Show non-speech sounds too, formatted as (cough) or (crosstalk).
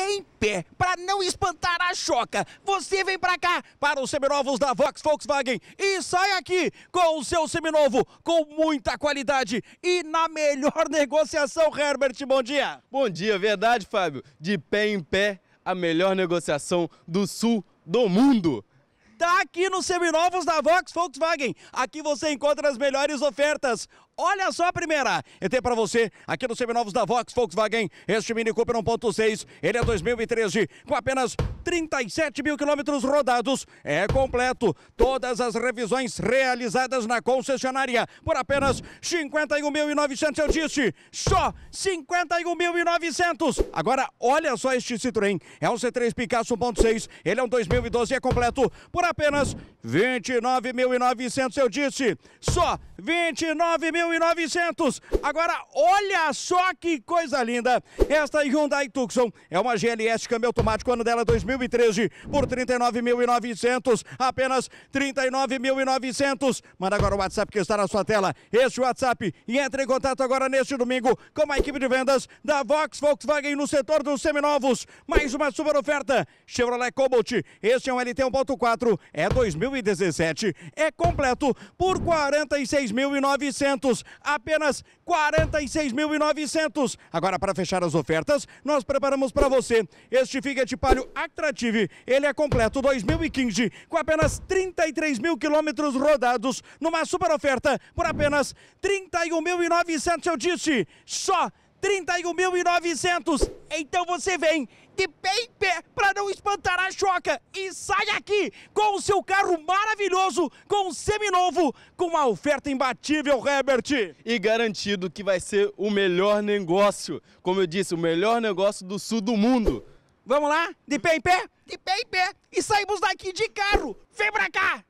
em pé, para não espantar a choca. Você vem para cá, para os seminovos da Vox Volkswagen e sai aqui com o seu seminovo com muita qualidade e na melhor (laughs) negociação, Herbert. Bom dia. Bom dia, verdade, Fábio. De pé em pé, a melhor negociação do sul do mundo tá aqui nos seminovos da Vox Volkswagen. Aqui você encontra as melhores ofertas. Olha só a primeira. Eu tenho para você aqui nos seminovos da Vox Volkswagen este Mini Cooper 1.6. Ele é 2013 com apenas 37 mil quilômetros rodados. É completo. Todas as revisões realizadas na concessionária por apenas 51.900. Eu disse só 51.900. Agora olha só este Citroën. É um C3 Picasso 1.6. Ele é um 2012 é completo por apenas 29.900, eu disse, só 29.900. Agora, olha só que coisa linda. Esta Hyundai Tucson é uma GLS câmbio automático, ano dela 2013, por 39.900, apenas 39.900. Manda agora o WhatsApp que está na sua tela, este WhatsApp, e entre em contato agora neste domingo com a equipe de vendas da Vox Volkswagen no setor dos seminovos. Mais uma super oferta, Chevrolet Cobalt, este é um LT 1.4, é 2017. É completo por 46.900. Apenas 46.900. Agora, para fechar as ofertas, nós preparamos para você este Fiat Palio Attractive, Ele é completo 2015, com apenas 33 mil quilômetros rodados, numa super oferta por apenas 31.900. Eu disse, só 31.900. Então você vem de pé em pé espantará choca e sai aqui com o seu carro maravilhoso, com o seminovo, com uma oferta imbatível, Herbert. E garantido que vai ser o melhor negócio, como eu disse, o melhor negócio do sul do mundo. Vamos lá? De pé em pé? De pé em pé! E saímos daqui de carro! Vem pra cá!